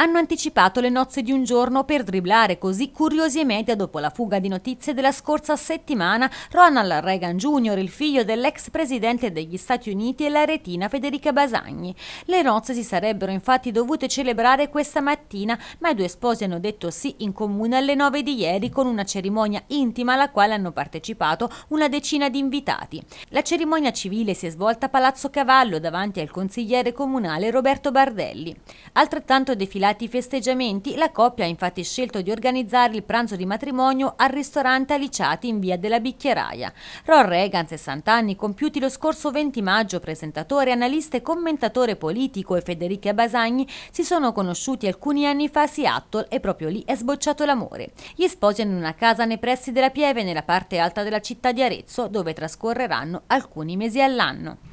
hanno anticipato le nozze di un giorno per driblare così curiosi e media dopo la fuga di notizie della scorsa settimana Ronald Reagan Jr., il figlio dell'ex presidente degli Stati Uniti e la retina Federica Basagni. Le nozze si sarebbero infatti dovute celebrare questa mattina, ma i due sposi hanno detto sì in comune alle 9 di ieri con una cerimonia intima alla quale hanno partecipato una decina di invitati. La cerimonia civile si è svolta a Palazzo Cavallo davanti al consigliere comunale Roberto Bardelli. Altrettanto defilato ispirati i festeggiamenti, la coppia ha infatti scelto di organizzare il pranzo di matrimonio al ristorante Aliciati in via della Bicchieraia. Ron Reagan, 60 anni, compiuti lo scorso 20 maggio, presentatore, analista e commentatore politico e Federica Basagni si sono conosciuti alcuni anni fa a Seattle e proprio lì è sbocciato l'amore. Gli sposi in una casa nei pressi della Pieve, nella parte alta della città di Arezzo, dove trascorreranno alcuni mesi all'anno.